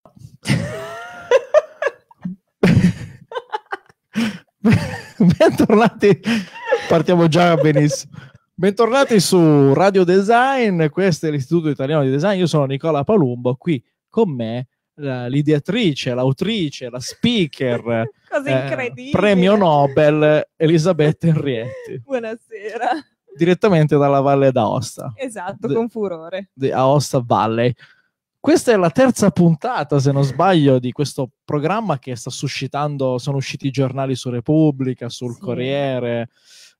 Bentornati, partiamo già benissimo. Bentornati su Radio Design, questo è l'Istituto Italiano di Design, io sono Nicola Palumbo, qui con me l'ideatrice, l'autrice, la speaker, eh, premio Nobel Elisabetta Henrietti. Buonasera. Direttamente dalla Valle d'Aosta. Esatto, con furore. Aosta Valley. Questa è la terza puntata, se non sbaglio, di questo programma che sta suscitando, sono usciti i giornali su Repubblica, sul sì. Corriere.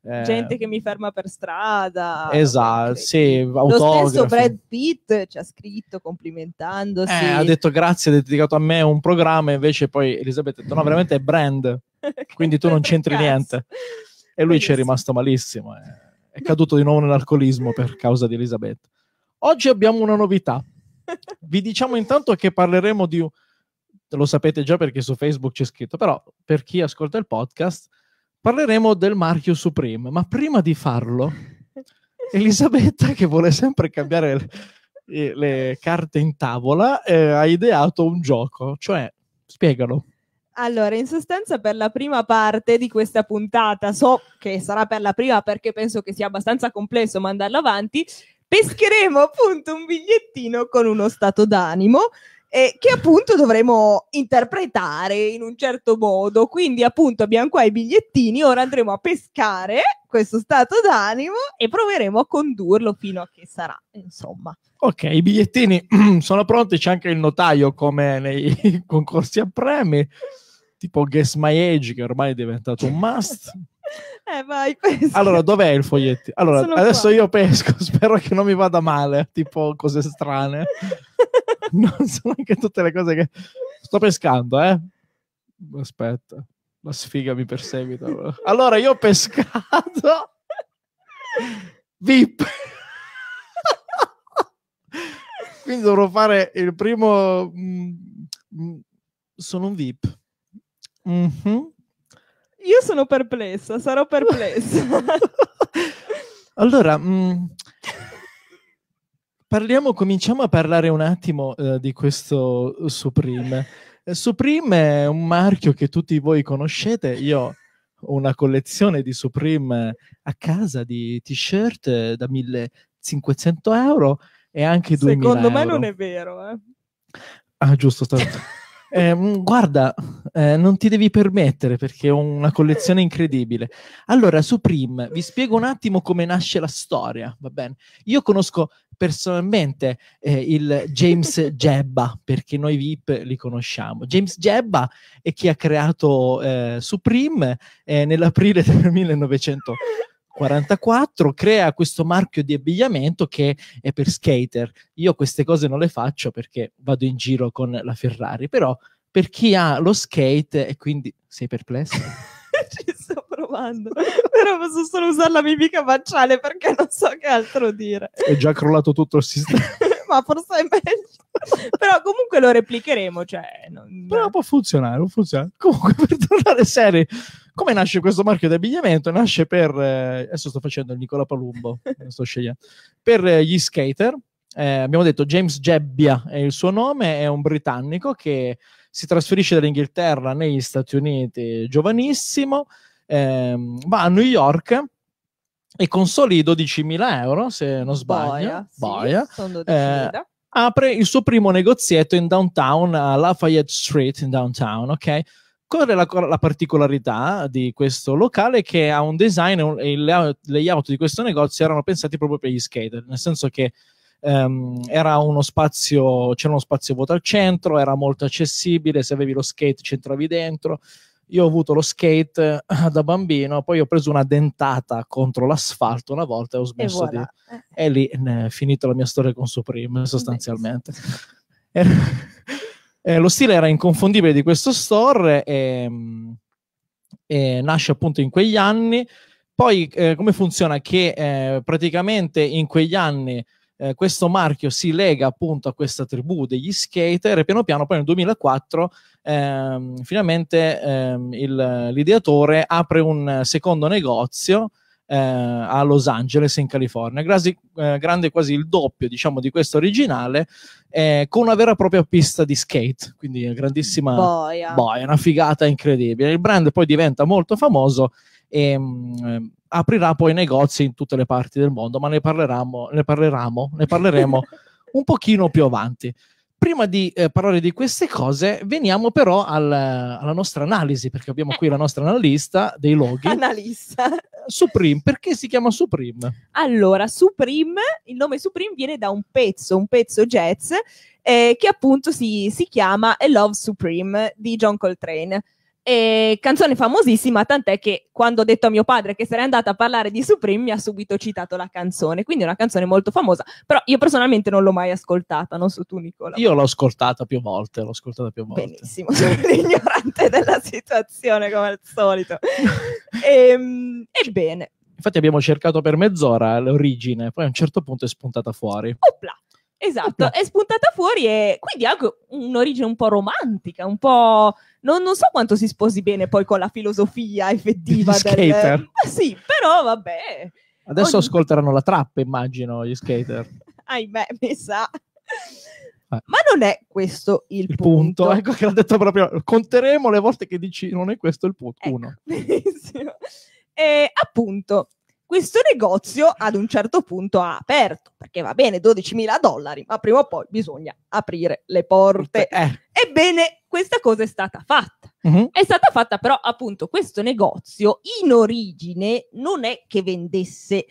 Eh, gente che mi ferma per strada. Esatto, sì, autografi. Lo stesso Brad Pitt ci ha scritto complimentandosi. Eh, ha detto grazie, ha dedicato a me un programma, invece poi Elisabetta ha detto no, veramente è brand, quindi tu non c'entri cazzo. niente. E lui ci è rimasto malissimo, è, eh. è caduto di nuovo nell'alcolismo per causa di Elisabetta. Oggi abbiamo una novità. Vi diciamo intanto che parleremo di... Lo sapete già perché su Facebook c'è scritto, però per chi ascolta il podcast parleremo del marchio Supreme, ma prima di farlo, Elisabetta, che vuole sempre cambiare le, le, carte in tavola, eh, ha ideato un gioco, cioè, spiegalo. Allora, in sostanza per la prima parte di questa puntata, so che sarà per la prima perché penso che sia abbastanza complesso mandarlo avanti, pescheremo appunto un bigliettino con uno stato d'animo eh, che appunto dovremo interpretare in un certo modo. Quindi appunto abbiamo qua i bigliettini, ora andremo a pescare questo stato d'animo e proveremo a condurlo fino a che sarà, insomma. Ok, i bigliettini sono pronti, c'è anche il notaio come nei concorsi a premi, tipo Guess My Age che ormai è diventato un must. Eh, vai, pesca. Allora, dov'è il foglietto? Allora, Sono adesso qua. io pesco, spero che non mi vada male, tipo cose strane. non sono anche tutte le cose che... Sto pescando, eh? Aspetta, la sfiga mi perseguita. Allora, allora io ho pescato... VIP! Quindi dovrò fare il primo... Mm, mm, sono un VIP. Mm-hmm. Io sono perplessa, sarò perplessa. allora, mh, mm, parliamo, cominciamo a parlare un attimo eh, di questo Supreme. Eh, Supreme è un marchio che tutti voi conoscete, io ho una collezione di Supreme a casa di t-shirt eh, da 1500 euro e anche 2000 Secondo me euro. non è vero, eh. Ah, giusto, sta... eh, mm, guarda, eh, non ti devi permettere perché ho una collezione incredibile. Allora, Supreme, vi spiego un attimo come nasce la storia, va bene? Io conosco personalmente eh, il James Jebba, perché noi VIP li conosciamo. James Jebba è chi ha creato eh, Supreme eh, nell'aprile del 1900. 44 crea questo marchio di abbigliamento che è per skater. Io queste cose non le faccio perché vado in giro con la Ferrari, però per chi ha lo skate e quindi sei perplesso? Ci sto provando, però posso solo usare la mimica facciale perché non so che altro dire. È già crollato tutto il sistema. Ma forse è meglio. però comunque lo replicheremo. Cioè, non... Però può funzionare, può funzionare. Comunque, per tornare serie, come nasce questo marchio di abbigliamento? Nasce per, eh, adesso sto facendo il Nicola Palumbo, sto scegliendo, per eh, gli skater. Eh, abbiamo detto James Gebbia è il suo nome, è un britannico che si trasferisce dall'Inghilterra negli Stati Uniti giovanissimo, ehm, va a New York e con soli 12.000 euro, se non sbaglio, boia, boia, sì, eh, apre il suo primo negozietto in downtown, a Lafayette Street in downtown, ok? Qual è la, la, particolarità di questo locale? Che ha un design e il layout di questo negozio erano pensati proprio per gli skater, nel senso che Um, era uno spazio, c'era uno spazio vuoto al centro, era molto accessibile, se avevi lo skate c'entravi dentro. Io ho avuto lo skate eh, da bambino, poi ho preso una dentata contro l'asfalto una volta e ho smesso e voilà. di... E lì è finita la mia storia con Supreme, sostanzialmente. Eh, eh, lo stile era inconfondibile di questo store e, e nasce appunto in quegli anni. Poi eh, come funziona? Che eh, praticamente in quegli anni eh, questo marchio si lega appunto a questa tribù degli skater e piano piano poi nel 2004 ehm, finalmente ehm, il, l'ideatore apre un secondo negozio eh, a Los Angeles in California, Grasi, eh, grande quasi il doppio diciamo di questo originale, eh, con una vera e propria pista di skate, quindi una grandissima boia. boia, una figata incredibile. Il brand poi diventa molto famoso e mh, mm, ehm, aprirà poi negozi in tutte le parti del mondo, ma ne parleremo, ne parleremo, ne parleremo un pochino più avanti. Prima di eh, parlare di queste cose, veniamo però al, alla nostra analisi, perché abbiamo qui la nostra analista dei loghi. Analista. Supreme, perché si chiama Supreme? Allora, Supreme, il nome Supreme viene da un pezzo, un pezzo jazz, eh, che appunto si, si chiama A Love Supreme di John Coltrane e canzone famosissima, tant'è che quando ho detto a mio padre che sarei andata a parlare di Supreme mi ha subito citato la canzone, quindi è una canzone molto famosa, però io personalmente non l'ho mai ascoltata, non so tu Nicola. Io l'ho ascoltata più volte, l'ho ascoltata più volte. Benissimo, sono l'ignorante della situazione come al solito. e, ehm, ebbene. Infatti abbiamo cercato per mezz'ora l'origine, poi a un certo punto è spuntata fuori. Opla. Esatto, Opla. è spuntata fuori e quindi ha un'origine un po' romantica, un po' non, non, so quanto si sposi bene poi con la filosofia effettiva. Degli del... skater. Eh, sì, però vabbè. Adesso Ogni... ascolteranno la trappa, immagino, gli skater. Ahimè, mi sa. Eh. Ma non è questo il, il punto. punto. Ecco che l'ha detto proprio. Conteremo le volte che dici non è questo il punto. Ecco, Uno. Benissimo. E appunto, questo negozio ad un certo punto ha aperto, perché va bene 12.000 dollari, ma prima o poi bisogna aprire le porte. Eh. Ebbene, questa cosa è stata fatta. Mm-hmm. È stata fatta però appunto questo negozio in origine non è che vendesse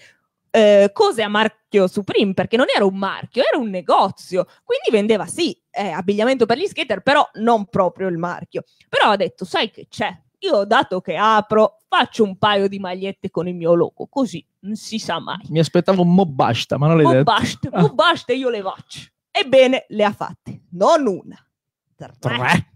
eh, cose a marchio Supreme, perché non era un marchio, era un negozio. Quindi vendeva sì eh, abbigliamento per gli skater, però non proprio il marchio. Però ha detto, sai che c'è? io dato che apro faccio un paio di magliette con il mio logo, così non si sa mai. Mi aspettavo mo basta, ma non l'hai mo detto. Basta, ah. mo basta, io le faccio. Ebbene, le ha fatte, non una, tre. Tre?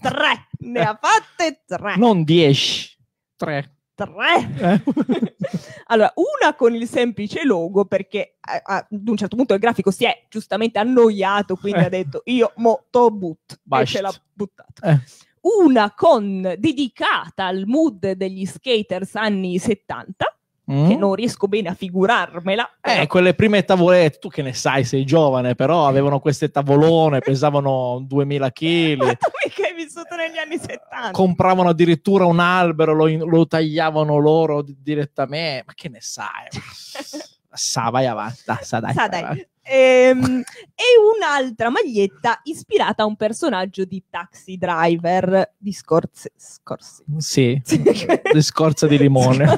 tre. ne ha fatte tre. Non dieci, tre. Tre. Eh? allora, una con il semplice logo perché a, a, ad un certo punto il grafico si è giustamente annoiato, quindi eh. ha detto io mo to but Basta. e ce l'ha buttato. Eh una con dedicata al mood degli skaters anni 70 Mm. che non riesco bene a figurarmela. Eh, quelle prime tavolette, tu che ne sai, sei giovane, però avevano queste tavolone, pesavano 2000 kg. Ma tu mica hai vissuto negli anni 70. Compravano addirittura un albero, lo, lo tagliavano loro direttamente. Ma che ne sai? sa, vai avanti. Sa, dai, sa, dai ehm, e un'altra maglietta ispirata a un personaggio di Taxi Driver di Scorze, Scorse. Sì, di scorza di limone.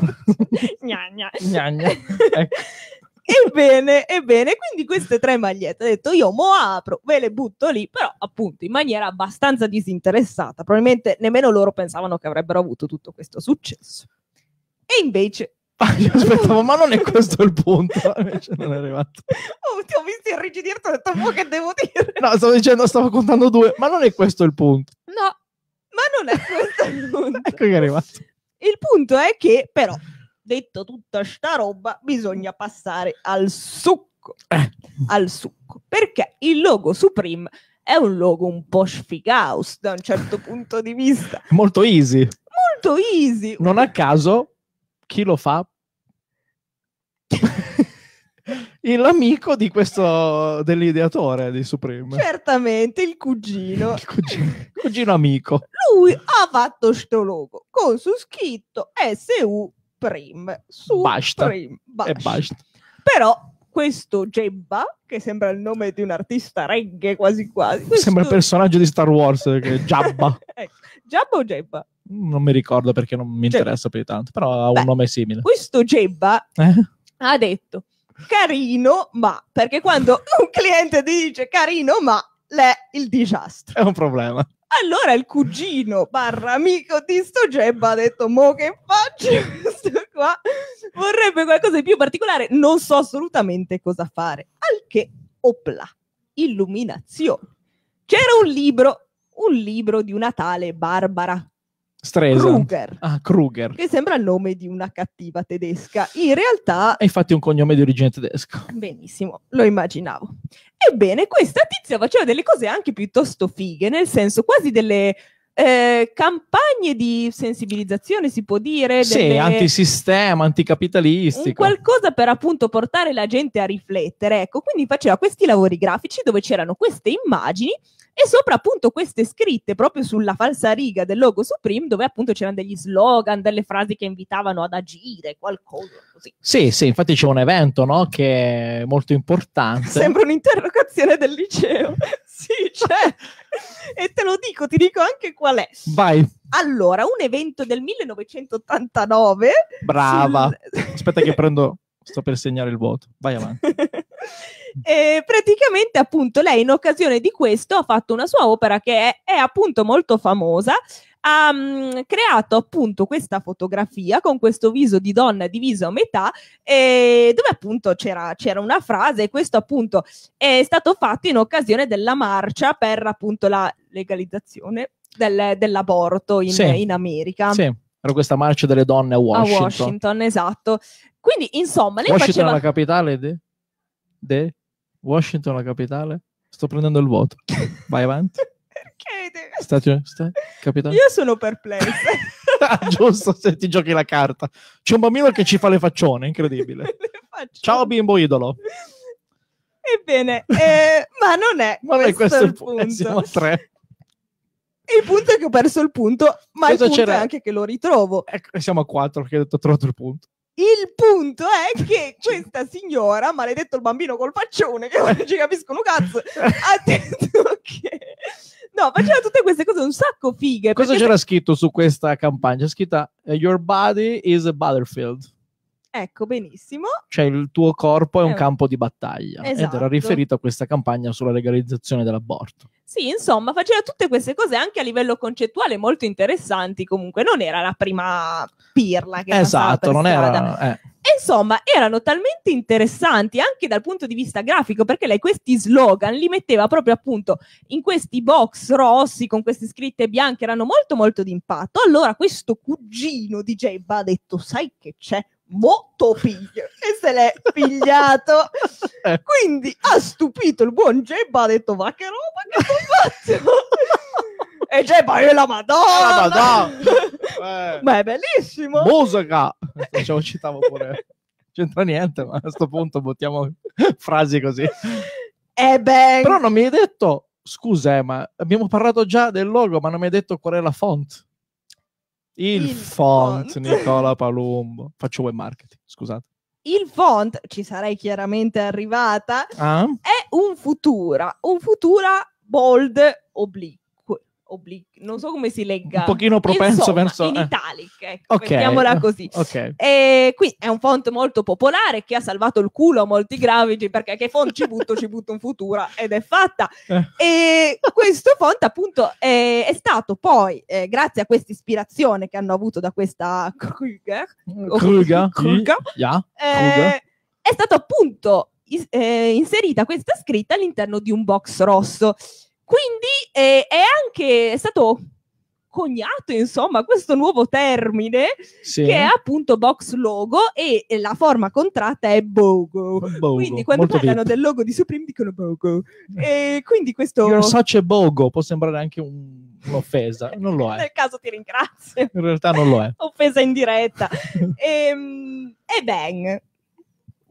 Gnagna. Gnagna. Ecco. Ebbene, ebbene, quindi queste tre magliette, ho detto io mo apro, ve le butto lì, però appunto in maniera abbastanza disinteressata, probabilmente nemmeno loro pensavano che avrebbero avuto tutto questo successo. E invece Ah, io aspettavo, ma non è questo il punto. Invece non è arrivato. Oh, ti ho visto irrigidirti, ho detto, ma che devo dire? No, stavo dicendo, stavo contando due, ma non è questo il punto. No, ma non è questo il punto. ecco che è arrivato. Il punto è che, però, detto tutta sta roba, bisogna passare al succo. Eh. Al succo. Perché il logo Supreme è un logo un po' sfigaus da un certo punto di vista. Molto easy. Molto easy. Non a caso chi lo fa? l'amico di questo dell'ideatore di Supreme. Certamente, il cugino. il cugino, cugino amico. Lui ha fatto sto logo con su scritto SU Prime. Su basta. Prim, basta. E basta. Però questo Jebba, che sembra il nome di un artista reggae quasi quasi. Questo... Sembra il personaggio di Star Wars, che è Jabba. Eh, Jabba o Jebba? non mi ricordo perché non mi interessa più tanto, però ha Beh, un nome simile. Questo Jebba eh? ha detto carino, ma perché quando un cliente dice carino, ma l'è il disastro. È un problema. Allora il cugino barra amico di sto Jebba ha detto mo che faccio questo qua vorrebbe qualcosa di più particolare non so assolutamente cosa fare al che opla illuminazione c'era un libro un libro di una tale Barbara Stresa. Kruger. Ah, Kruger. Che sembra il nome di una cattiva tedesca. In realtà... È infatti un cognome di origine tedesca. Benissimo, lo immaginavo. Ebbene, questa tizia faceva delle cose anche piuttosto fighe, nel senso quasi delle eh, campagne di sensibilizzazione, si può dire. Sì, delle... antisistema, anticapitalistico. Un qualcosa per appunto portare la gente a riflettere. Ecco, quindi faceva questi lavori grafici dove c'erano queste immagini e sopra appunto queste scritte proprio sulla falsa riga del logo Supreme dove appunto c'erano degli slogan, delle frasi che invitavano ad agire, qualcosa così. Sì, sì, infatti c'è un evento no, che è molto importante. Sembra un'interrogazione del liceo sì, cioè, e te lo dico, ti dico anche qual è. Vai. Allora, un evento del 1989. Brava. Sul... Aspetta che prendo, sto per segnare il voto. Vai avanti. e praticamente, appunto, lei in occasione di questo ha fatto una sua opera che è, è appunto molto famosa ha mh, mm, creato appunto questa fotografia con questo viso di donna diviso a metà, eh, dove appunto c'era, c'era una frase e questo appunto è stato fatto in occasione della marcia per appunto la legalizzazione del, dell'aborto in, sì. in America. Sì. Era questa marcia delle donne a Washington. A Washington, esatto. Quindi, insomma, lei Washington faceva... è la capitale de... de... Washington la capitale? Sto prendendo il voto. Vai avanti. Stati Uniti, Io sono perplesso. Ah, giusto, se ti giochi la carta. C'è un bambino che ci fa le faccione, incredibile. le Ciao bimbo idolo. Ebbene, eh, ma non è ma questo, questo è il eh, punto. siamo a Tre. Il punto è che ho perso il punto, ma Cosa il punto c'era? è anche che lo ritrovo. Ecco, siamo a quattro perché ho ho trovato il punto. Il punto è che questa signora, maledetto il bambino col faccione, che non ci capiscono cazzo, ha detto che No, faceva tutte queste cose un sacco fighe. Cosa c'era se... scritto su questa campagna? C'era scritta eh, Your body is a battlefield. Ecco, benissimo. Cioè il tuo corpo è un eh, campo di battaglia. Esatto. Ed era esatto. riferito a questa campagna sulla legalizzazione dell'aborto. Sì, insomma, faceva tutte queste cose anche a livello concettuale molto interessanti. Comunque non era la prima pirla che Esatto, non strada. era... Eh. E insomma, erano talmente interessanti anche dal punto di vista grafico, perché lei questi slogan li metteva proprio appunto in questi box rossi con queste scritte bianche, erano molto molto d'impatto. Allora questo cugino di Jeb ha detto, sai che c'è? Molto piglio e se l'è pigliato eh. quindi ha stupito il buon Jeb, ha detto ma che roba che ho fatto E c'è Balvin eh, la Madonna! La Madonna. Eh. Ma è bellissimo! Musica! Facciamo cioè, citavo pure... C'entra niente, ma a questo punto buttiamo frasi così. E beh... Però non mi hai detto... Scusa, eh, ma abbiamo parlato già del logo, ma non mi hai detto qual è la font. Il, il font, font, Nicola Palumbo. Faccio web marketing, scusate. Il font, ci sarei chiaramente arrivata, ah? è un Futura, un Futura bold obliquo oblique, non so come si legga. Un pochino propenso Insomma, verso... In eh. italic, ecco, okay. mettiamola così. Okay. E qui è un font molto popolare che ha salvato il culo a molti grafici cioè, perché che font ci butto, ci butto un futuro ed è fatta. Eh. e questo font appunto è, è stato poi, eh, grazie a questa ispirazione che hanno avuto da questa Kruger, Kruger, Kruger, yeah, Kruger. Eh, è stato appunto is- eh, inserita questa scritta all'interno di un box rosso quindi eh, è anche è stato cognato insomma questo nuovo termine sì. che è appunto box logo e, e la forma contratta è bogo, bogo quindi quando parlano vip. del logo di Supreme dicono bogo e quindi questo You're such a bogo può sembrare anche un un'offesa, non lo è. Nel caso ti ringrazio. In realtà non lo è. Offesa in diretta. ehm, e ben,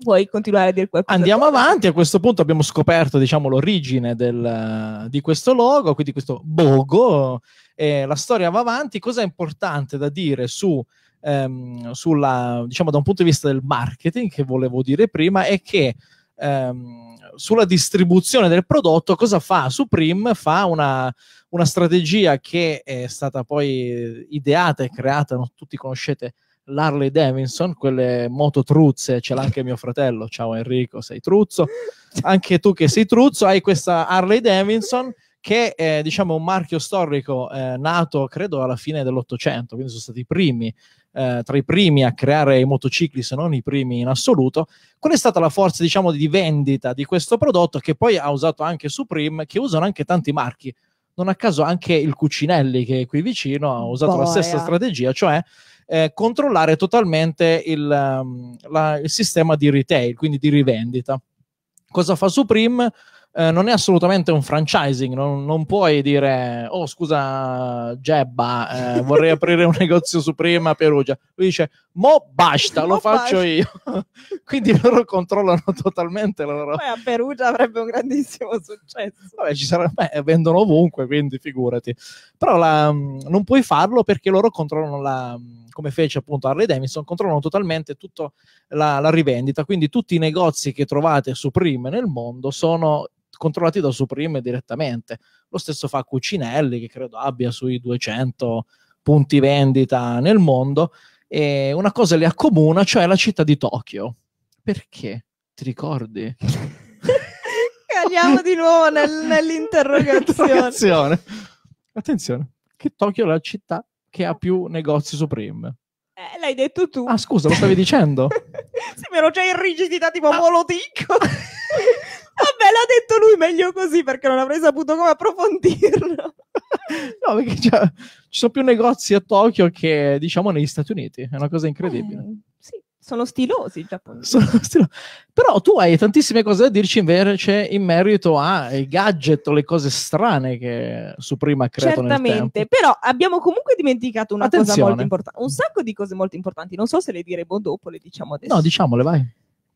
vuoi continuare a dire qualcosa? Andiamo avanti, a questo punto abbiamo scoperto diciamo, l'origine del, di questo logo, quindi questo bogo, e la storia va avanti. Cosa importante da dire su, ehm, sulla, diciamo, da un punto di vista del marketing, che volevo dire prima, è che ehm, sulla distribuzione del prodotto, cosa fa Supreme? Fa una, una strategia che è stata poi eh, ideata e creata, no? tutti conoscete l'Harley Davidson, quelle moto truzze, ce l'ha anche mio fratello, ciao Enrico, sei truzzo, anche tu che sei truzzo, hai questa Harley Davidson che è diciamo, un marchio storico eh, nato credo alla fine dell'Ottocento, quindi sono stati i primi, eh, tra i primi a creare i motocicli, se non i primi in assoluto. Qual è stata la forza diciamo, di vendita di questo prodotto che poi ha usato anche Supreme, che usano anche tanti marchi? Non a caso anche il Cucinelli che è qui vicino ha usato Boia. la stessa strategia, cioè eh, controllare totalmente il, ehm, la, il sistema di retail, quindi di rivendita. Cosa fa Supreme? Eh, non è assolutamente un franchising, non, non puoi dire oh scusa Jebba, eh, vorrei aprire un negozio Supreme a Perugia. Lui dice mo basta, mo lo faccio basta. io. Quindi loro controllano totalmente la loro... Poi a Perugia avrebbe un grandissimo successo. Vabbè, ci sarà... Beh, vendono ovunque, quindi figurati. Però la, mm, non puoi farlo perché loro controllano la mm, come fece appunto Harley Davidson, controllano totalmente tutta la, la rivendita. Quindi tutti i negozi che trovate Supreme nel mondo sono controllati da Supreme direttamente. Lo stesso fa Cucinelli, che credo abbia sui 200 punti vendita nel mondo. E una cosa li accomuna, cioè la città di Tokyo. Perché? Ti ricordi? Caliamo di nuovo nel, nell'interrogazione. Attenzione, che Tokyo è la città che ha più negozi Supreme. Eh, l'hai detto tu. Ah, scusa, lo stavi dicendo? sì, mi ero già irrigidita tipo ah. Moloticco. Vabbè, l'ha detto lui meglio così perché non avrei saputo come approfondirlo. no, perché ci sono più negozi a Tokyo che diciamo negli Stati Uniti. È una cosa incredibile. Eh sono stilosi i giapponesi. Però tu hai tantissime cose da dirci invece in merito ai gadget o le cose strane che su prima creato Certamente, però abbiamo comunque dimenticato una Attenzione. cosa molto importante, un sacco di cose molto importanti, non so se le diremo dopo, le diciamo adesso. No, diciamole, vai.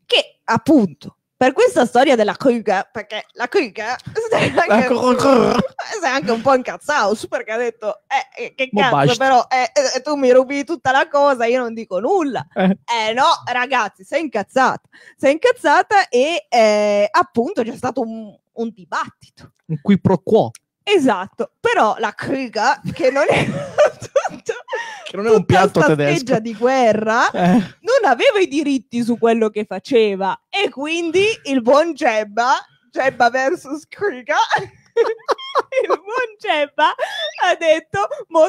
Che appunto per questa storia della coiga, perché la coiga si è anche un po' incazzaus perché ha detto eh, eh che cazzo però eh, eh, eh, tu mi rubi tutta la cosa, io non dico nulla. Eh, no, ragazzi, sei incazzata, sei incazzata e appunto c'è stato un, un, dibattito. Un qui pro quo. Esatto, però la coiga che non è... che non è un piatto tedesco di guerra eh. non aveva i diritti su quello che faceva e quindi il buon Gebba Gebba versus Kriga il buon Gebba ha detto mo...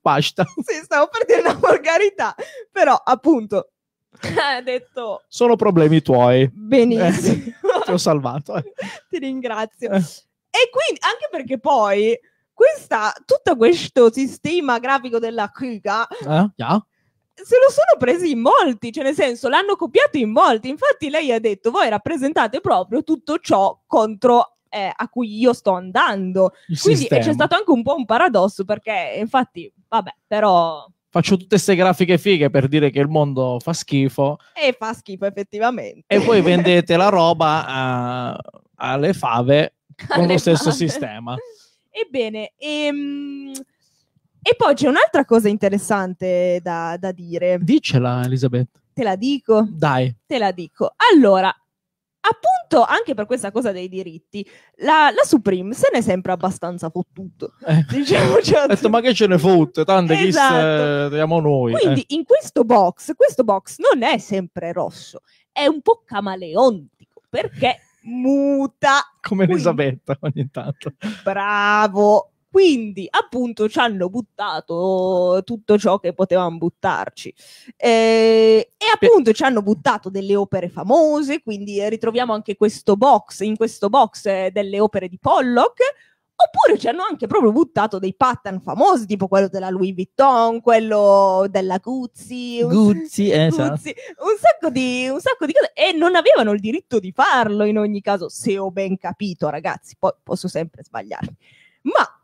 basta sì stavo per dire una volgarità però appunto ha detto sono problemi tuoi benissimo eh, ti ho salvato eh. ti ringrazio eh. e quindi anche perché poi questa, tutto questo sistema grafico della Kuga eh, yeah. se lo sono presi in molti, cioè nel senso l'hanno copiato in molti. Infatti lei ha detto voi rappresentate proprio tutto ciò contro eh, a cui io sto andando. Il Quindi c'è stato anche un po' un paradosso perché infatti, vabbè, però... Faccio tutte queste grafiche fighe per dire che il mondo fa schifo. E fa schifo effettivamente. E voi vendete la roba eh, a... alle fave con alle lo stesso fave. sistema. Ebbene, ehm, e poi c'è un'altra cosa interessante da, da dire. Dicela, Elisabetta. Te la dico. Dai. Te la dico. Allora, appunto anche per questa cosa dei diritti, la, la Supreme se ne è sempre abbastanza fottuto. Eh. Diciamo, cioè, detto, ma che ce ne fotte, tante esatto. chissà, eh, noi. Quindi eh. in questo box, questo box non è sempre rosso, è un po' camaleontico, perché muta. Come Quindi, Elisabetta ogni tanto. Bravo. Quindi appunto ci hanno buttato tutto ciò che potevamo buttarci. Eh, e appunto ci hanno buttato delle opere famose, quindi ritroviamo anche questo box, in questo box eh, delle opere di Pollock, Oppure ci hanno anche proprio buttato dei pattern famosi, tipo quello della Louis Vuitton, quello della Guzzi, Gucci, un, eh, esatto. Gucci, un, sacco di, un sacco di cose. E non avevano il diritto di farlo in ogni caso, se ho ben capito, ragazzi. Poi posso sempre sbagliarmi. Ma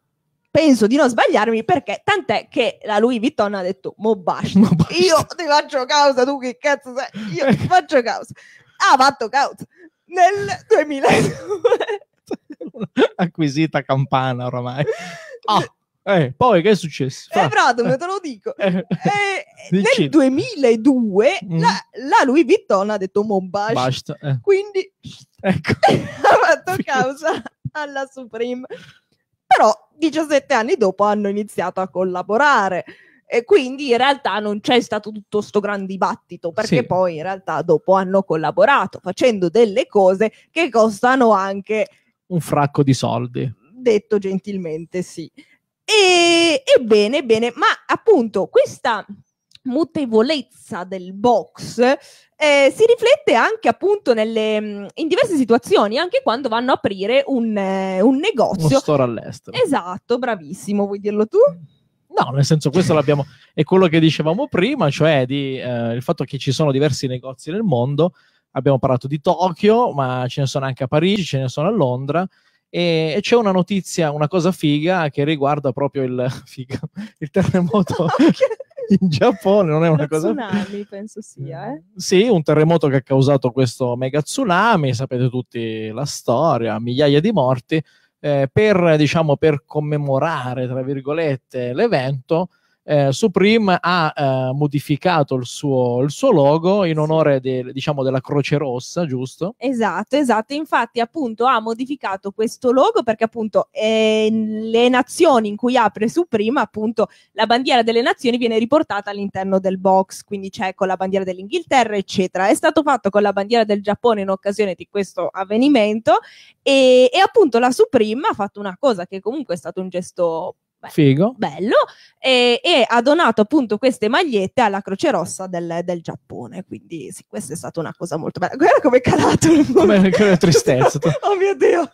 penso di non sbagliarmi perché tant'è che la Louis Vuitton ha detto mo basta, mo basta. io ti faccio causa tu che cazzo sei io ti faccio causa ha fatto causa nel 2002 acquisita campana oramai. Ah, eh, poi che è successo? Eh, Bradome, eh. te lo dico. Eh, eh nel 2002 mm. la, la, Louis Vuitton ha detto Mon basta eh. Quindi ecco. ha fatto causa alla Supreme. Però 17 anni dopo hanno iniziato a collaborare. E quindi in realtà non c'è stato tutto questo gran dibattito perché sì. poi in realtà dopo hanno collaborato facendo delle cose che costano anche un fracco di soldi. Detto gentilmente, sì. E, ebbene, bene, ma appunto questa mutevolezza del box eh, si riflette anche appunto nelle, mm, in diverse situazioni, anche quando vanno a aprire un, eh, un negozio. Uno store all'estero. Esatto, bravissimo, vuoi dirlo tu? No, nel senso questo l'abbiamo, è quello che dicevamo prima, cioè di, eh, il fatto che ci sono diversi negozi nel mondo abbiamo parlato di Tokyo, ma ce ne sono anche a Parigi, ce ne sono a Londra. E, e c'è una notizia, una cosa figa che riguarda proprio il, figa, il terremoto okay. in Giappone. Non è una cosa. tsunami, penso sia. Eh? Mm, sì, un terremoto che ha causato questo mega tsunami. Sapete tutti la storia, migliaia di morti. Eh, per, diciamo, per commemorare, tra virgolette, l'evento, eh, Supreme ha eh, modificato il suo, il suo, logo in onore del, diciamo, della Croce Rossa, giusto? Esatto, esatto. Infatti, appunto, ha modificato questo logo perché, appunto, eh, le nazioni in cui apre Supreme, appunto, la bandiera delle nazioni viene riportata all'interno del box, quindi c'è con la bandiera dell'Inghilterra, eccetera. È stato fatto con la bandiera del Giappone in occasione di questo avvenimento e, e appunto la Supreme ha fatto una cosa che comunque è stato un gesto Beh, Figo. Bello. E, e, ha donato appunto queste magliette alla Croce Rossa del, del Giappone. Quindi sì, questa è stata una cosa molto bella. Guarda come è calato. Come che tristezza. oh mio Dio.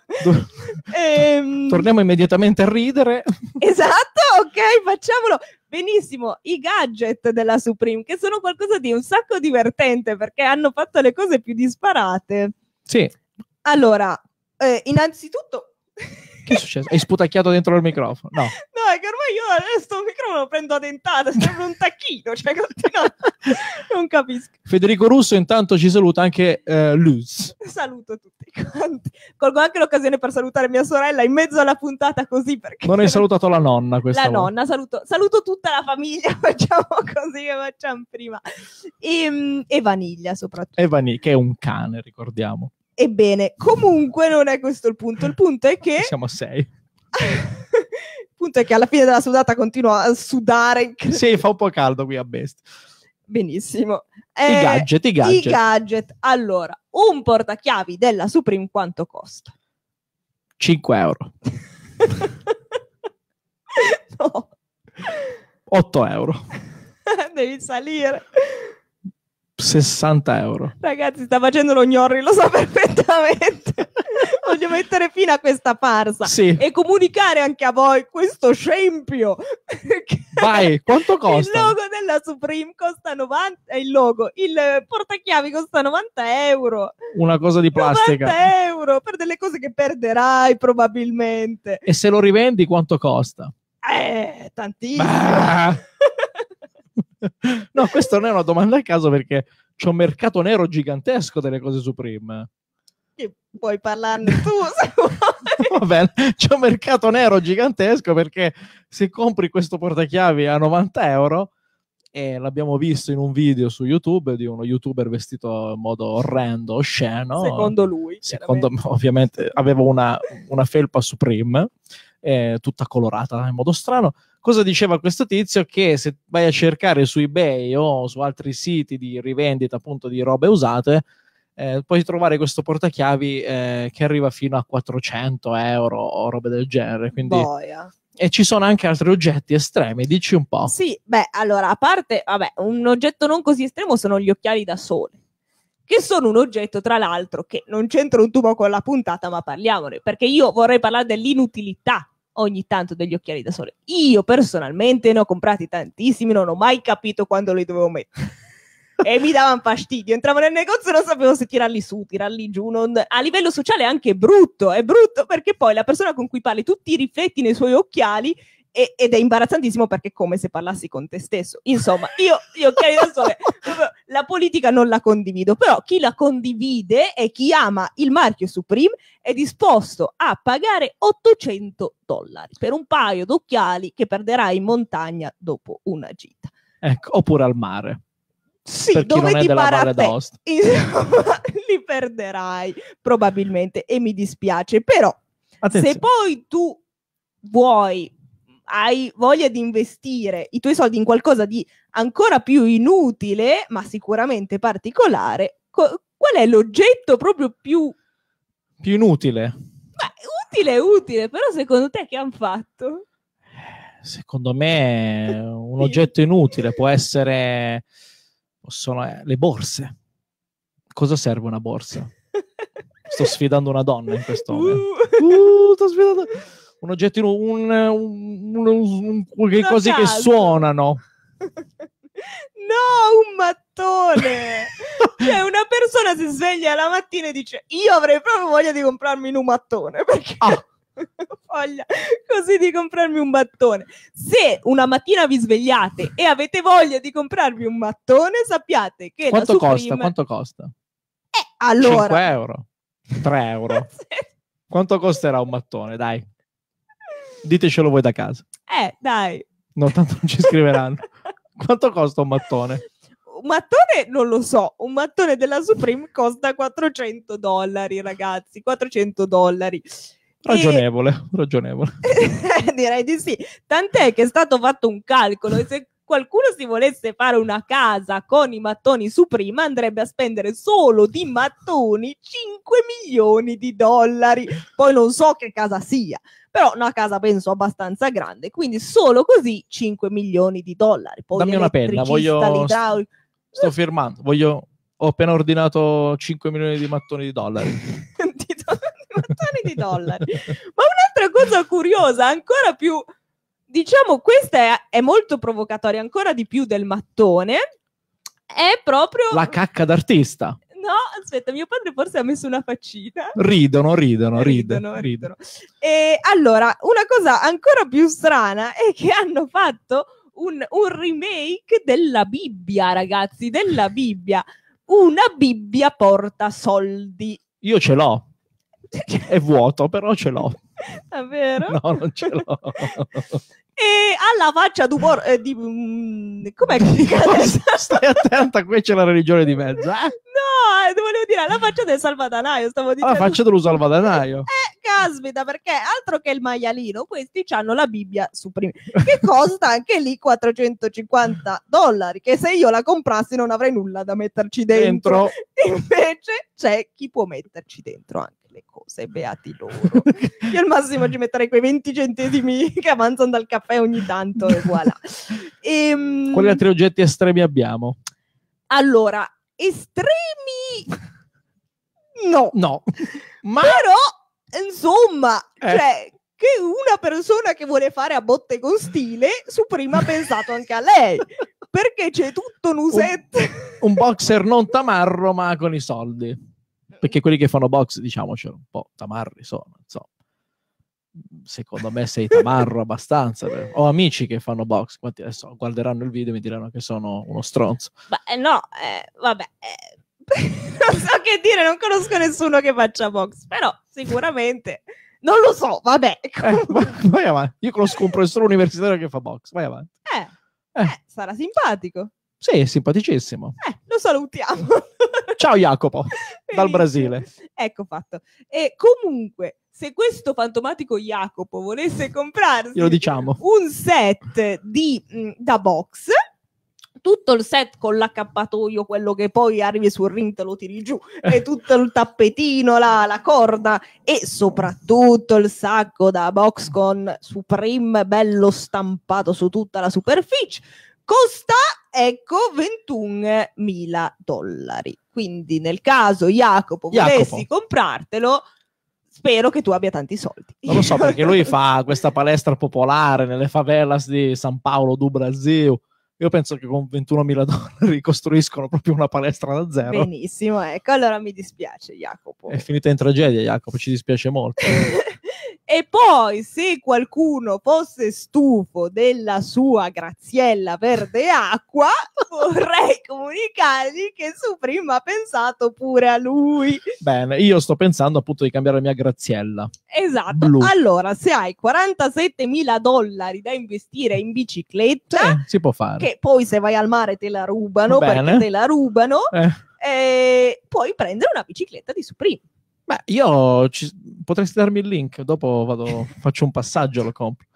ehm... Torniamo immediatamente a ridere. Esatto, ok, facciamolo benissimo i gadget della Supreme, che sono qualcosa di un sacco divertente perché hanno fatto le cose più disparate. Sì. Allora, eh, innanzitutto... Che è successo? Hai sputacchiato dentro il microfono? No. No, è che ormai io questo microfono lo prendo a dentata, sembra un tacchino, cioè continua... non capisco. Federico Russo intanto ci saluta anche eh, Luz. Saluto tutti quanti. Colgo anche l'occasione per salutare mia sorella in mezzo alla puntata così perché... Non hai salutato la nonna questa La volta. nonna, saluto, saluto tutta la famiglia, facciamo così che facciamo prima. E, ehm, e Vaniglia soprattutto. E Vaniglia, che è un cane, ricordiamo. Ebbene, comunque non è questo il punto. Il punto è che... Siamo a 6. il punto è che alla fine della sudata continua a sudare. Sì, fa un po' caldo qui a Best. Benissimo. Eh, I gadget, i gadget. I gadget. Allora, un portachiavi della Supreme quanto costa? 5 euro. no. 8 euro. Devi salire. 60 euro. Ragazzi, sta facendo lo gnorri, lo so perfettamente. Voglio mettere fine a questa farsa sì. e comunicare anche a voi questo scempio. Vai, quanto costa? Il logo della Supreme costa 90 eh, il logo, il portachiavi costa 90 euro. Una cosa di plastica. 90 euro per delle cose che perderai probabilmente. E se lo rivendi quanto costa? Eh, tantissimo. no, questa non è una domanda a caso perché c'è un mercato nero gigantesco delle cose Supreme. Che puoi parlarne tu se vuoi. Va bene, c'è un mercato nero gigantesco perché se compri questo portachiavi a 90 euro, e l'abbiamo visto in un video su YouTube di uno youtuber vestito in modo orrendo, osceno. Secondo lui. Secondo me, ovviamente, avevo una, una felpa Supreme eh, tutta colorata in modo strano. Cosa diceva questo tizio? Che se vai a cercare su eBay o su altri siti di rivendita appunto di robe usate, eh, puoi trovare questo portachiavi eh, che arriva fino a 400 euro o robe del genere. Quindi... Boia e ci sono anche altri oggetti estremi, dici un po'. Sì, beh, allora, a parte, vabbè, un oggetto non così estremo sono gli occhiali da sole, che sono un oggetto, tra l'altro, che non c'entra un tubo con la puntata, ma parliamone, perché io vorrei parlare dell'inutilità ogni tanto degli occhiali da sole. Io personalmente ne ho comprati tantissimi, non ho mai capito quando li dovevo mettere. e mi davano fastidio, entravo nel negozio e non sapevo se tirarli su, tirarli giù. Non... A livello sociale è anche brutto, è brutto perché poi la persona con cui parli tutti i rifletti nei suoi occhiali e, ed è imbarazzantissimo perché è come se parlassi con te stesso. Insomma, io, io sole, eh, la politica non la condivido, però chi la condivide e chi ama il marchio Supreme è disposto a pagare 800 dollari per un paio d'occhiali che perderà in montagna dopo una gita. Ecco, oppure al mare. Sì, per dove non ti para d'Aosta. Insomma, li perderai probabilmente e mi dispiace, però Attenzione. se poi tu vuoi hai voglia di investire i tuoi soldi in qualcosa di ancora più inutile, ma sicuramente particolare, co- qual è l'oggetto proprio più... Più inutile? Beh, utile, utile, però secondo te che hanno fatto? Secondo me un oggetto inutile può essere... Possono, eh, le borse. Cosa serve una borsa? sto sfidando una donna in questo uh. momento. Uh, sto sfidando un oggettino, un, un, un, un cose che suonano. No, un mattone! cioè, una persona si sveglia la mattina e dice: Io avrei proprio voglia di comprarmi un mattone perché ah. voglia così di comprarmi un mattone. Se una mattina vi svegliate e avete voglia di comprarvi un mattone, sappiate che quanto Supreme... costa? Quanto costa? Eh, allora 5 euro, 3 euro. quanto costerà un mattone? Dai. Ditecelo voi da casa. Eh, dai. No, tanto non ci scriveranno. Quanto costa un mattone? Un mattone non lo so, un mattone della Supreme costa 400 dollari, ragazzi, 400 dollari. Ragionevole, e... ragionevole. Direi di sì. Tant'è che è stato fatto un calcolo e se qualcuno si volesse fare una casa con i mattoni su prima andrebbe a spendere solo di mattoni 5 milioni di dollari. Poi non so che casa sia, però una casa penso abbastanza grande, quindi solo così 5 milioni di dollari. Poi Dammi una penna, voglio... Sto firmando, voglio... Ho appena ordinato 5 milioni di mattoni di dollari. di, do... mattoni di dollari. Ma un'altra cosa curiosa, ancora più diciamo questa è, è molto provocatoria ancora di più del mattone. È proprio... La cacca d'artista no, aspetta, mio padre forse ha messo una faccina. Ridono, ridono, ridono. ridono. E allora, una cosa ancora più strana è che hanno fatto un, un remake della Bibbia, ragazzi, della Bibbia. Una Bibbia porta soldi. Io ce l'ho. È vuoto, però ce l'ho. Davvero? No, non ce l'ho. e alla faccia d'umor eh, di um, com'è stai attenta qui c'è la religione di mezzo eh? no eh, volevo dire alla faccia del salvadanaio stavo dicendo alla faccia dello salvadanaio eh caspita perché altro che il maialino questi hanno la bibbia su prima che costa anche lì 450 dollari che se io la comprassi non avrei nulla da metterci dentro. dentro. invece c'è chi può metterci dentro anche le cose, beati loro. Io al massimo ci metterei quei 20 centesimi che avanzano dal caffè ogni tanto e voilà. E, ehm, Quali altri oggetti estremi abbiamo? Allora, estremi... No. No. Ma... Però, insomma, eh. cioè, che una persona che vuole fare a botte con stile, su prima ha pensato anche a lei. Perché c'è tutto un usetto. Un, un boxer non tamarro, ma con i soldi perché quelli che fanno box, diciamocelo, un po' tamarri sono, insomma. Secondo me sei tamarro abbastanza. Però. Ho amici che fanno box, quanti adesso guarderanno il video e mi diranno che sono uno stronzo. Beh, no, eh, vabbè, eh, non so che dire, non conosco nessuno che faccia box, però sicuramente non lo so, vabbè. Eh, vai, avanti. Io conosco un professore universitario che fa box, vai avanti. Eh, eh. eh sarà simpatico. Sì, è simpaticissimo. Eh, lo salutiamo. Ciao Jacopo, dal Brasile. Ecco fatto. E comunque, se questo fantomatico Jacopo volesse comprarsi diciamo. un set di, mh, mm, da box, tutto il set con l'accappatoio, quello che poi arrivi sul ring te lo tiri giù, e tutto il tappetino, la, la, corda e soprattutto il sacco da box con Supreme bello stampato su tutta la superficie, costa ecco 21.000 dollari. Quindi nel caso Jacopo, Jacopo. volessi comprartelo, spero che tu abbia tanti soldi. Non lo so perché lui fa questa palestra popolare nelle favelas di San Paolo do Brasil. Io penso che con 21 mila dollari costruiscono proprio una palestra da zero. Benissimo, ecco, allora mi dispiace Jacopo. È finita in tragedia Jacopo, ci dispiace molto. E poi, se qualcuno fosse stufo della sua Graziella Verde Acqua, vorrei comunicargli che su prima ha pensato pure a lui. Bene, io sto pensando appunto di cambiare la mia Graziella. Esatto. Blu. Allora, se hai 47 mila dollari da investire in bicicletta, sì, eh, si può fare. Che poi se vai al mare te la rubano Bene. perché te la rubano, eh. Eh, puoi prendere una bicicletta di Supreme. Beh, io ci... potresti darmi il link, dopo vado, faccio un passaggio, lo compro.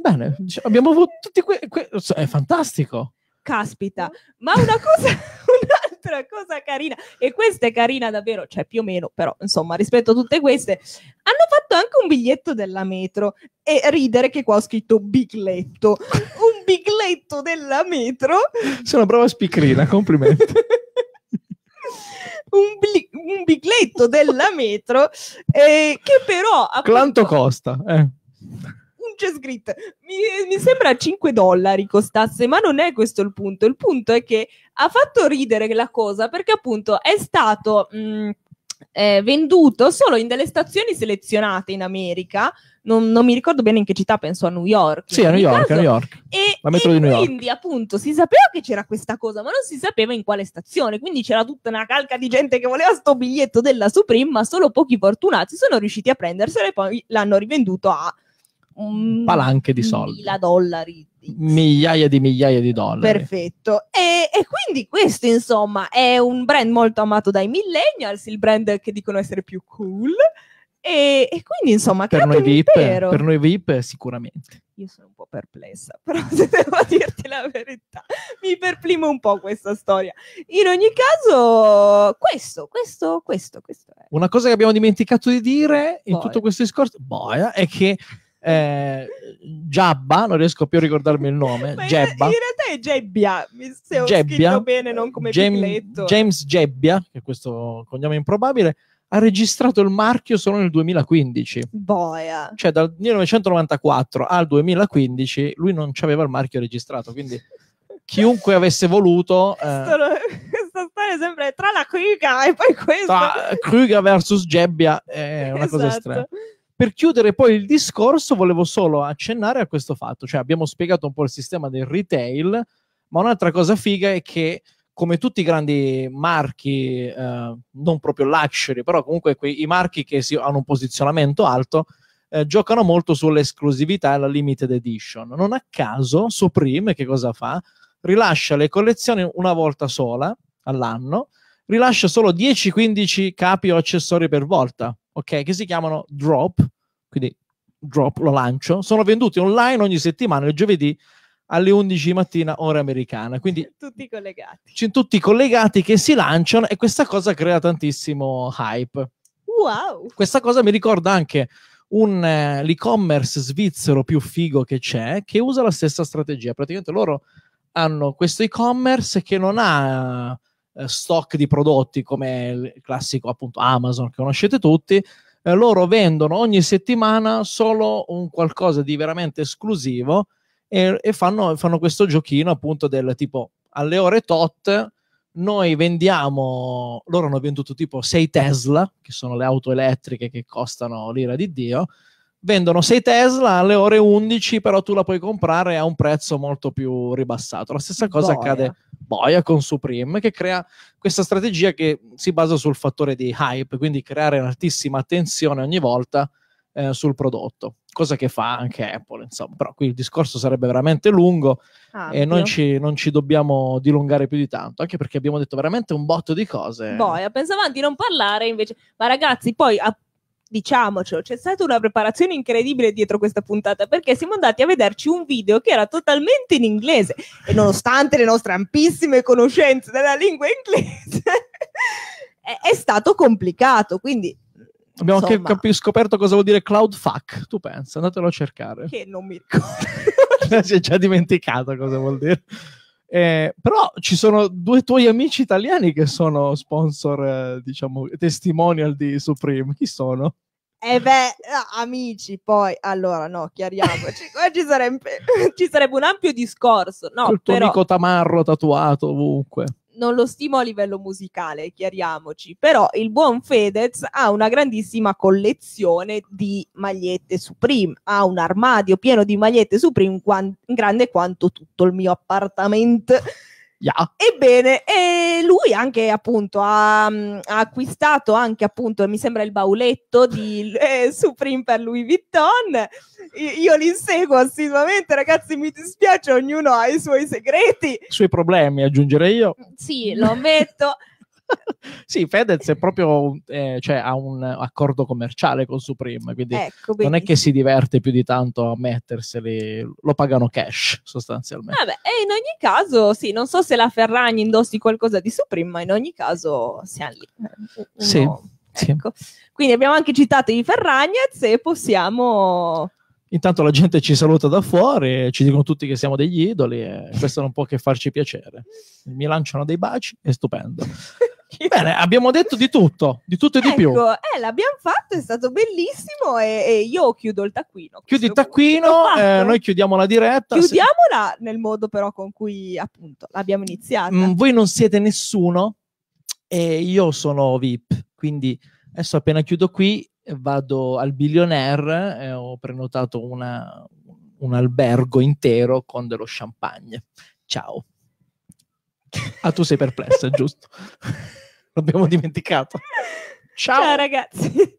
Bene, abbiamo avuto tutti quei... Que... è fantastico. Caspita, ma una cosa... un'altra cosa carina, e questa è carina davvero, cioè più o meno, però insomma rispetto a tutte queste, hanno fatto anche un biglietto della metro e ridere che qua ho scritto bigletto, un bigletto della metro. Sono brava speakerina, complimenti. un, bli- un bigletto della metro eh, che però... Appunto, Quanto costa? Eh. C'è scritto, mi, mi sembra 5 dollari costasse, ma non è questo il punto. Il punto è che ha fatto ridere la cosa perché appunto è stato... Mh, mm, eh, venduto solo in delle stazioni selezionate in America. Non, non, mi ricordo bene in che città, penso a New York. Sì, a New York, caso. a New York. E, La metro e di New York. quindi, appunto, si sapeva che c'era questa cosa, ma non si sapeva in quale stazione. Quindi c'era tutta una calca di gente che voleva sto biglietto della Supreme, ma solo pochi fortunati sono riusciti a prenderselo e poi l'hanno rivenduto a un palanche di soldi. Mila dollari. Migliaia di migliaia di dollari. Perfetto. E, e, quindi questo, insomma, è un brand molto amato dai millennials, il brand che dicono essere più cool. E, e quindi, insomma, per noi, VIP, per noi VIP sicuramente. Io sono un po' perplessa, però se devo dirti la verità, mi perplimo un po' questa storia. In ogni caso, questo, questo, questo, questo è. Una cosa che abbiamo dimenticato di dire in tutto questo discorso, boia, è che eh, Giabba, non riesco più a ricordarmi il nome, Gebba. In realtà è Gebbia, mi se ho Gebbia, bene, non come James, picletto. James Gebbia, che è questo cognome improbabile, ha registrato il marchio solo nel 2015. Boia. Cioè dal 1994 al 2015 lui non aveva il marchio registrato, quindi chiunque avesse voluto... Eh, Sono, questa storia sembra tra la Kruger e poi questa... Kruger versus Gebbia è una esatto. cosa strana. Per chiudere poi il discorso, volevo solo accennare a questo fatto, cioè abbiamo spiegato un po' il sistema del retail, ma un'altra cosa figa è che come tutti i grandi marchi, eh, non proprio luxury, però comunque quei, i marchi che si, hanno un posizionamento alto, eh, giocano molto sull'esclusività e la limited edition. Non a caso, Supreme, che cosa fa? Rilascia le collezioni una volta sola all'anno, rilascia solo 10-15 capi o accessori per volta, ok? Che si chiamano drop, quindi drop, lo lancio, sono venduti online ogni settimana il giovedì alle 11 di mattina ora americana. Quindi tutti collegati. C'è tutti collegati che si lanciano e questa cosa crea tantissimo hype. Wow! Questa cosa mi ricorda anche un eh, l'e-commerce svizzero più figo che c'è che usa la stessa strategia. Praticamente loro hanno questo e-commerce che non ha eh, stock di prodotti come il classico appunto Amazon che conoscete tutti, eh, loro vendono ogni settimana solo un qualcosa di veramente esclusivo e, e fanno, fanno, questo giochino appunto del tipo alle ore tot noi vendiamo, loro hanno venduto tipo 6 Tesla, che sono le auto elettriche che costano l'ira di Dio, vendono 6 Tesla alle ore 11, però tu la puoi comprare a un prezzo molto più ribassato. La stessa cosa Boia. accade Boia con Supreme, che crea questa strategia che si basa sul fattore di hype, quindi creare un'altissima attenzione ogni volta eh, sul prodotto, cosa che fa anche Apple, insomma. Però qui il discorso sarebbe veramente lungo ah, e non ci, non ci, dobbiamo dilungare più di tanto, anche perché abbiamo detto veramente un botto di cose. Boia, pensavamo di non parlare invece, ma ragazzi, poi... A- diciamocelo, c'è stata una preparazione incredibile dietro questa puntata perché siamo andati a vederci un video che era totalmente in inglese e nonostante le nostre ampissime conoscenze della lingua inglese è, è, stato complicato, quindi Abbiamo anche capi- scoperto cosa vuol dire cloud fuck, tu pensa, andatelo a cercare. Che non mi ricordo. si è già dimenticato cosa vuol dire. Eh, però ci sono due tuoi amici italiani che sono sponsor, eh, diciamo, testimonial di Supreme. Chi sono? Eh beh, eh, amici, poi allora no, chiariamoci, ci sarebbe, ci sarebbe un ampio discorso. No, Col tuo però, amico tamarro tatuato ovunque. Non lo stimo a livello musicale, chiariamoci, però il buon Fedez ha una grandissima collezione di magliette Supreme, ha un armadio pieno di magliette Supreme quan- grande quanto tutto il mio appartamento. Yeah. Ebbene, lui anche appunto ha, mm, ha, acquistato anche appunto, mi sembra il bauletto di eh, Supreme per Louis Vuitton. Io li seguo assiduamente, ragazzi, mi dispiace, ognuno ha i suoi segreti. I suoi problemi, aggiungerei io. Sì, lo ammetto. sì, Fedez è proprio, eh, cioè, ha un accordo commerciale con Supreme, quindi ecco, non è che si diverte più di tanto a metterseli, lo pagano cash sostanzialmente. Vabbè, e in ogni caso, sì, non so se la Ferragni indossi qualcosa di Supreme, ma in ogni caso siamo lì. Eh, uno, sì, ecco. sì. Quindi abbiamo anche citato i Ferragnez e possiamo... Intanto la gente ci saluta da fuori, ci dicono tutti che siamo degli idoli e questo non può che farci piacere. Mi lanciano dei baci, è stupendo. Bene, abbiamo detto di tutto, di tutto e ecco, di più. Ecco, eh, l'abbiamo fatto, è stato bellissimo e, e io chiudo il taccuino. Chiudi il taccuino, eh, noi chiudiamo la diretta. Chiudiamola se... nel modo però con cui appunto l'abbiamo iniziata. Mm, voi non siete nessuno e io sono VIP, quindi adesso appena chiudo qui vado al billionaire, eh, ho prenotato una, un albergo intero con dello champagne. Ciao. Ah, tu sei perplessa, giusto? l'abbiamo dimenticato. Ciao, Ciao ragazzi.